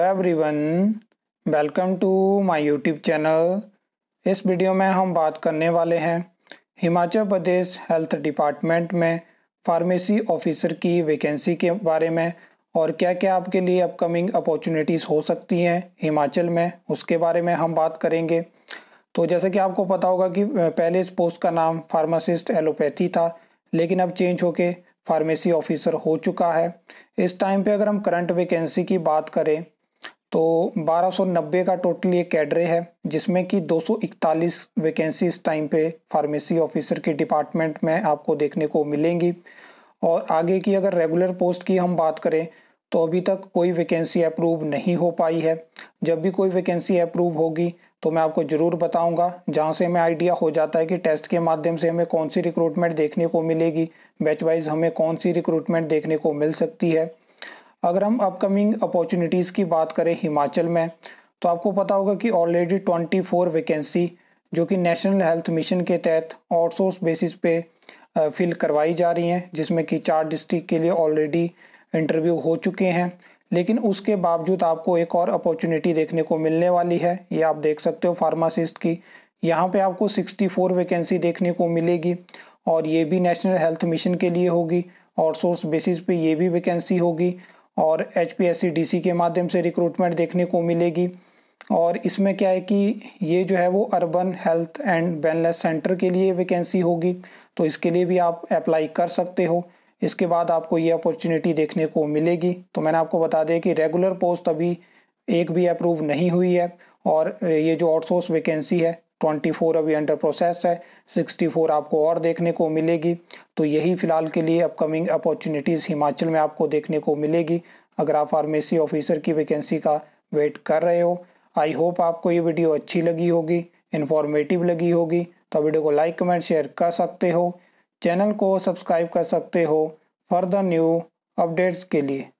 hello everyone welcome to my YouTube channel इस वीडियो में हम बात करने वाले हैं हिमाचल प्रदेश हेल्थ डिपार्टमेंट में फार्मेसी ऑफिसर की वैकेंसी के बारे में और क्या क्या आपके लिए अपकमिंग अपॉर्चुनिटीज़ हो सकती हैं हिमाचल में उसके बारे में हम बात करेंगे तो जैसे कि आपको पता होगा कि पहले इस पोस्ट का नाम फार्मासिस्ट एलोपैथी था लेकिन अब चेंज होके फार्मेसी ऑफिसर हो चुका है इस टाइम पे अगर हम करंट वैकेंसी की बात करें तो 1290 का टोटल ये कैडरे है जिसमें कि 241 वैकेंसी इस टाइम पे फार्मेसी ऑफिसर के डिपार्टमेंट में आपको देखने को मिलेंगी और आगे की अगर रेगुलर पोस्ट की हम बात करें तो अभी तक कोई वैकेंसी अप्रूव नहीं हो पाई है जब भी कोई वैकेंसी अप्रूव होगी तो मैं आपको ज़रूर बताऊंगा जहां से हमें आइडिया हो जाता है कि टेस्ट के माध्यम से हमें कौन सी रिक्रूटमेंट देखने को मिलेगी बैच वाइज हमें कौन सी रिक्रूटमेंट देखने को मिल सकती है अगर हम अपकमिंग अपॉर्चुनिटीज़ की बात करें हिमाचल में तो आपको पता होगा कि ऑलरेडी ट्वेंटी फोर वैकेंसी जो कि नेशनल हेल्थ मिशन के तहत आउटसोर्स बेसिस पे फिल करवाई जा रही हैं जिसमें कि चार डिस्ट्रिक्ट के लिए ऑलरेडी इंटरव्यू हो चुके हैं लेकिन उसके बावजूद आपको एक और अपॉर्चुनिटी देखने को मिलने वाली है ये आप देख सकते हो फार्मासिस्ट की यहाँ पे आपको 64 वैकेंसी देखने को मिलेगी और ये भी नेशनल हेल्थ मिशन के लिए होगी आउटसोर्स बेसिस पे ये भी वैकेंसी होगी और एच पी के माध्यम से रिक्रूटमेंट देखने को मिलेगी और इसमें क्या है कि ये जो है वो urban health and wellness centre के लिए वैकेंसी होगी तो इसके लिए भी आप अप्लाई कर सकते हो इसके बाद आपको ये अपॉर्चुनिटी देखने को मिलेगी तो मैंने आपको बता दिया कि रेगुलर पोस्ट अभी एक भी अप्रूव नहीं हुई है और ये जो आउटसोर्स वैकेंसी है ट्वेंटी फोर अभी अंडर प्रोसेस है सिक्सटी फोर आपको और देखने को मिलेगी तो यही फ़िलहाल के लिए अपकमिंग अपॉर्चुनिटीज़ हिमाचल में आपको देखने को मिलेगी अगर आप फार्मेसी ऑफिसर की वैकेंसी का वेट कर रहे हो आई होप आपको ये वीडियो अच्छी लगी होगी इन्फॉर्मेटिव लगी होगी तो वीडियो को लाइक कमेंट शेयर कर सकते हो चैनल को सब्सक्राइब कर सकते हो फर्दर न्यू अपडेट्स के लिए